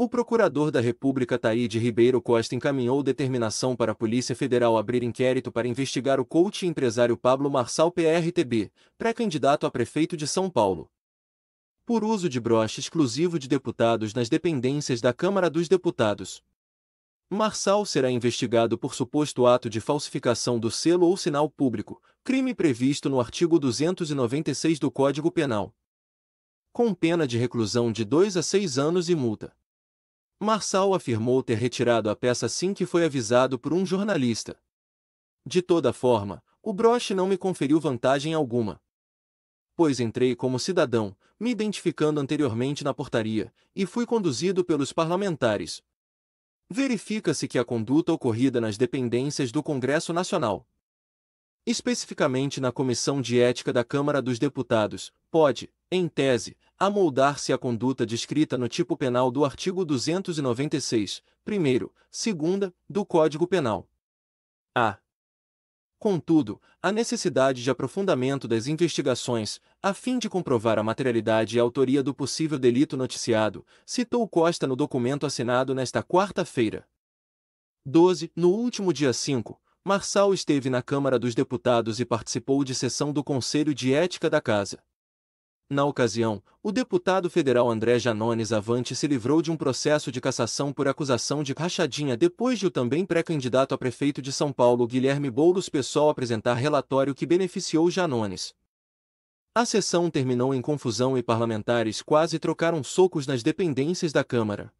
O procurador da República Taíde Ribeiro Costa encaminhou determinação para a Polícia Federal abrir inquérito para investigar o coach e empresário Pablo Marçal PRTB, pré-candidato a prefeito de São Paulo. Por uso de broche exclusivo de deputados nas dependências da Câmara dos Deputados. Marçal será investigado por suposto ato de falsificação do selo ou sinal público, crime previsto no artigo 296 do Código Penal. Com pena de reclusão de 2 a 6 anos e multa. Marçal afirmou ter retirado a peça assim que foi avisado por um jornalista. De toda forma, o broche não me conferiu vantagem alguma. Pois entrei como cidadão, me identificando anteriormente na portaria, e fui conduzido pelos parlamentares. Verifica-se que a conduta ocorrida nas dependências do Congresso Nacional especificamente na Comissão de Ética da Câmara dos Deputados, pode, em tese, amoldar-se à conduta descrita no tipo penal do artigo 296, primeiro, segunda, do Código Penal. A. Contudo, a necessidade de aprofundamento das investigações, a fim de comprovar a materialidade e a autoria do possível delito noticiado, citou Costa no documento assinado nesta quarta-feira. 12. No último dia 5, Marçal esteve na Câmara dos Deputados e participou de sessão do Conselho de Ética da Casa. Na ocasião, o deputado federal André Janones Avante se livrou de um processo de cassação por acusação de rachadinha depois de o também pré-candidato a prefeito de São Paulo Guilherme Boulos Pessoal apresentar relatório que beneficiou Janones. A sessão terminou em confusão e parlamentares quase trocaram socos nas dependências da Câmara.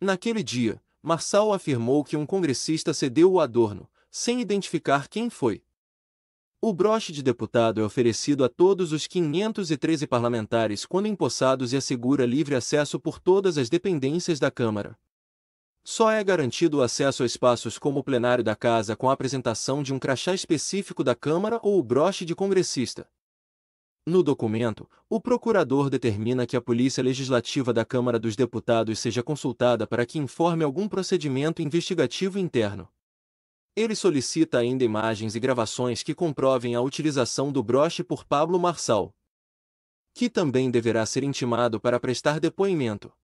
Naquele dia, Marçal afirmou que um congressista cedeu o adorno, sem identificar quem foi. O broche de deputado é oferecido a todos os 513 parlamentares quando empossados e assegura livre acesso por todas as dependências da Câmara. Só é garantido o acesso a espaços como o plenário da Casa com a apresentação de um crachá específico da Câmara ou o broche de congressista. No documento, o procurador determina que a Polícia Legislativa da Câmara dos Deputados seja consultada para que informe algum procedimento investigativo interno. Ele solicita ainda imagens e gravações que comprovem a utilização do broche por Pablo Marçal, que também deverá ser intimado para prestar depoimento.